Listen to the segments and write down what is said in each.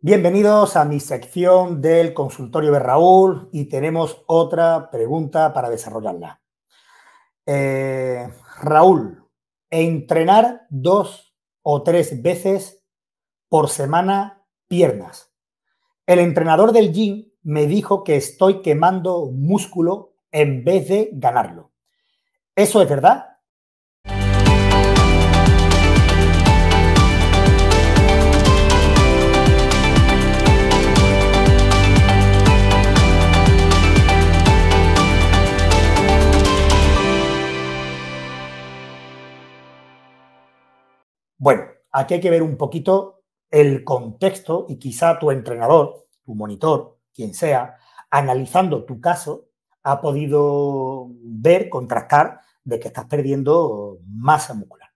Bienvenidos a mi sección del consultorio de Raúl y tenemos otra pregunta para desarrollarla. Eh, Raúl, entrenar dos o tres veces por semana piernas. El entrenador del gym me dijo que estoy quemando músculo en vez de ganarlo. ¿Eso es verdad? aquí hay que ver un poquito el contexto y quizá tu entrenador, tu monitor, quien sea, analizando tu caso, ha podido ver, contrastar de que estás perdiendo masa muscular.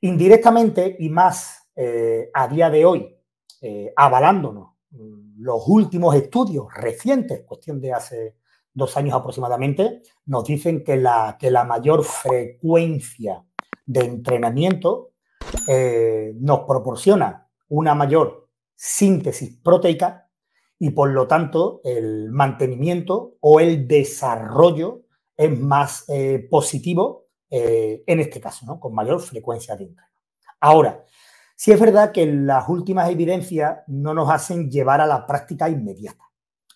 Indirectamente y más eh, a día de hoy, eh, avalándonos mm, los últimos estudios recientes, cuestión de hace dos años aproximadamente, nos dicen que la, que la mayor frecuencia de entrenamiento eh, nos proporciona una mayor síntesis proteica y por lo tanto el mantenimiento o el desarrollo es más eh, positivo eh, en este caso, con mayor frecuencia de entreno. Ahora, si es verdad que las últimas evidencias no nos hacen llevar a la práctica inmediata.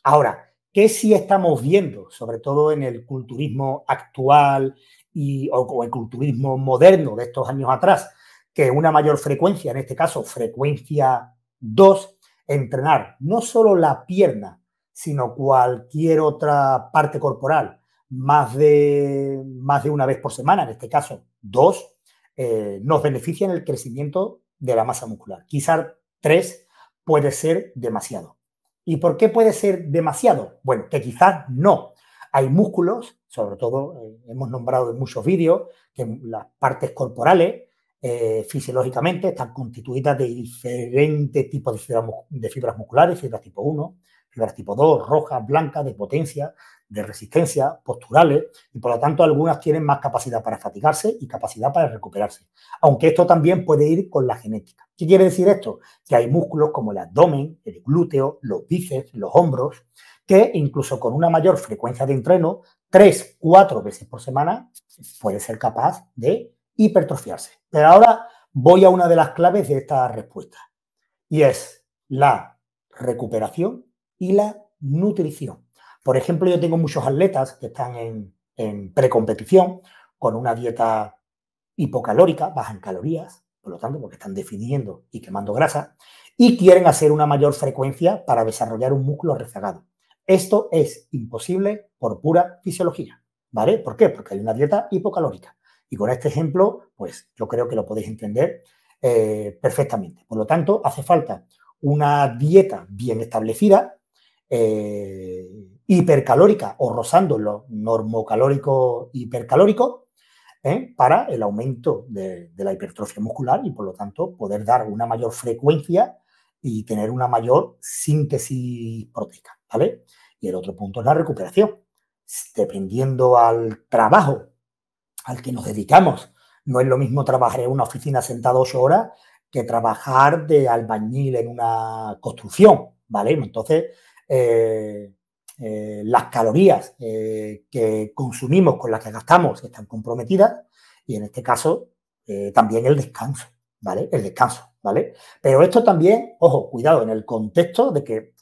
Ahora, ¿qué si estamos viendo, sobre todo en el culturismo actual y, o, o el culturismo moderno de estos años atrás? que una mayor frecuencia, en este caso frecuencia 2, entrenar no solo la pierna, sino cualquier otra parte corporal, más de, más de una vez por semana, en este caso dos, eh, nos beneficia en el crecimiento de la masa muscular. Quizás tres puede ser demasiado. ¿Y por qué puede ser demasiado? Bueno, que quizás no. Hay músculos, sobre todo eh, hemos nombrado en muchos vídeos, que las partes corporales eh, fisiológicamente, están constituidas de diferentes tipos de fibras, de fibras musculares, fibras tipo 1, fibras tipo 2, rojas, blancas, de potencia, de resistencia, posturales, y por lo tanto algunas tienen más capacidad para fatigarse y capacidad para recuperarse. Aunque esto también puede ir con la genética. ¿Qué quiere decir esto? Que hay músculos como el abdomen, el glúteo, los bíceps, los hombros, que incluso con una mayor frecuencia de entreno, tres, cuatro veces por semana, puede ser capaz de hipertrofiarse. Pero ahora voy a una de las claves de esta respuesta y es la recuperación y la nutrición. Por ejemplo, yo tengo muchos atletas que están en, en precompetición con una dieta hipocalórica, baja en calorías, por lo tanto, porque están definiendo y quemando grasa, y quieren hacer una mayor frecuencia para desarrollar un músculo rezagado. Esto es imposible por pura fisiología, ¿vale? ¿Por qué? Porque hay una dieta hipocalórica. Y con este ejemplo, pues yo creo que lo podéis entender eh, perfectamente. Por lo tanto, hace falta una dieta bien establecida, eh, hipercalórica o rozando lo normocalórico hipercalórico, ¿eh? para el aumento de, la hipertrofia muscular y por lo tanto poder dar una mayor frecuencia y tener una mayor síntesis proteica. ¿vale? Y el otro punto es la recuperación. Dependiendo al trabajo al que nos dedicamos. No es lo mismo trabajar en una oficina sentado ocho horas que trabajar de albañil en una construcción, ¿vale? Entonces, eh, eh, las calorías eh, que consumimos con las que gastamos están comprometidas y en este caso también el descanso, ¿vale? El descanso, ¿vale? Pero esto también, ojo, cuidado, en el contexto de que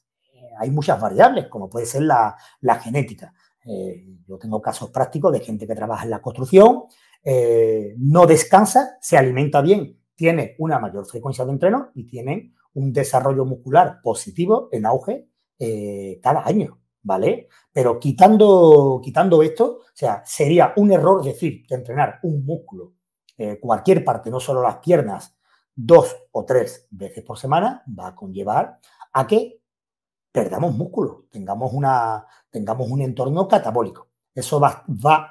hay muchas variables, como puede ser la genética. Eh, yo tengo casos prácticos de gente que trabaja en la construcción, eh, no descansa, se alimenta bien, tiene una mayor frecuencia de entreno y tienen un desarrollo muscular positivo en auge eh, cada año, ¿vale? Pero quitando, quitando esto, o sea, sería un error decir que entrenar un músculo, cualquier parte, no solo las piernas, dos o tres veces por semana, va a conllevar a que perdamos músculo, tengamos, una, tengamos un entorno catabólico. Eso va,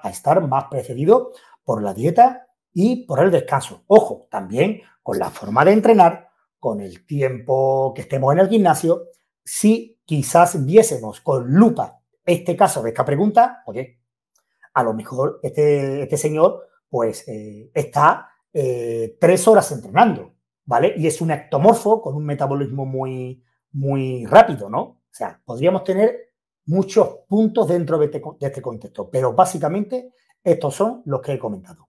a estar más precedido por la dieta y por el descanso. Ojo, también con la forma de entrenar, con el tiempo que estemos en el gimnasio, si quizás viésemos con lupa este caso de esta pregunta, oye, a lo mejor este, este señor pues eh, está eh, tres horas entrenando, ¿vale? Y es un ectomorfo con un metabolismo muy, muy rápido, ¿no? O sea, podríamos tener muchos puntos dentro de este, este contexto, pero básicamente estos son los que he comentado.